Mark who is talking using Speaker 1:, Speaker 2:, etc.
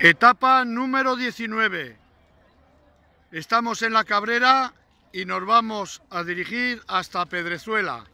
Speaker 1: Etapa número 19. Estamos en la Cabrera y nos vamos a dirigir hasta Pedrezuela.